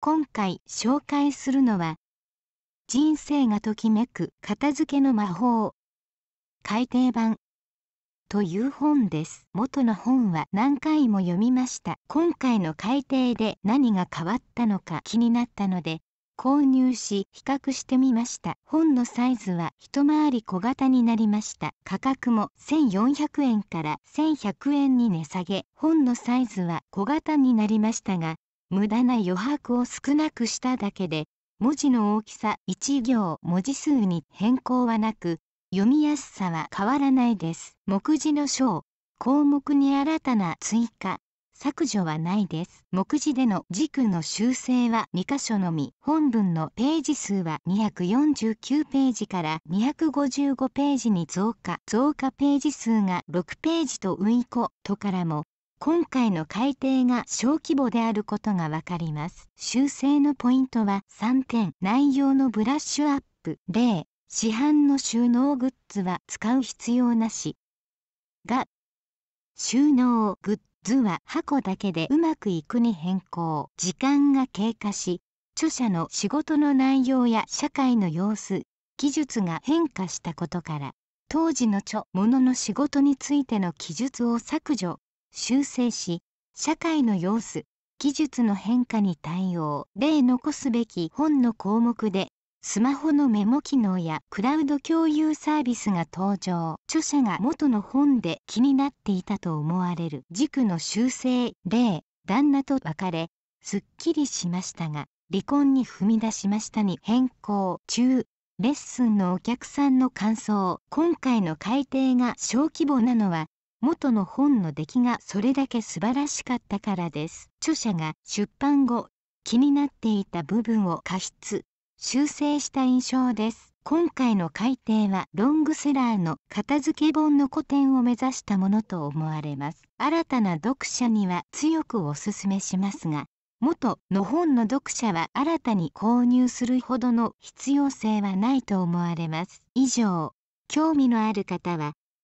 今回紹介するのは人生がときめく片付けの魔法改訂版という本です元の本は何回も読みました今回の改訂で何が変わったのか気になったので購入し比較してみました本のサイズは一回り小型になりました価格も1400円から1100円に値下げ本のサイズは小型になりましたが無駄な余白を少なくしただけで文字の大きさ1行文字数に変更はなく読みやすさは変わらないです目次の章項目に新たな追加削除はないです目次での軸の修正は2箇所のみ本文のページ数は249ページから255ページに増加増加ページ数が6ページとウイコとからも今回の改定が小規模であることがわかります修正のポイントは3点内容のブラッシュアップ例市販の収納グッズは使う必要なしが収納グッズは箱だけでうまくいくに変更時間が経過し著者の仕事の内容や社会の様子技術が変化したことから当時の著物の仕事についての記述を削除修正し社会の様子技術の変化に対応例残すべき本の項目でスマホのメモ機能やクラウド共有サービスが登場著者が元の本で気になっていたと思われる軸の修正例旦那と別れすっきりしましたが離婚に踏み出しましたに変更中レッスンのお客さんの感想今回の改訂が小規模なのは元の本の出来がそれだけ素晴らしかったからです著者が出版後気になっていた部分を過失修正した印象です今回の改訂はロングセラーの片付け本の古典を目指したものと思われます新たな読者には強くお勧めしますが元の本の読者は新たに購入するほどの必要性はないと思われます以上興味のある方は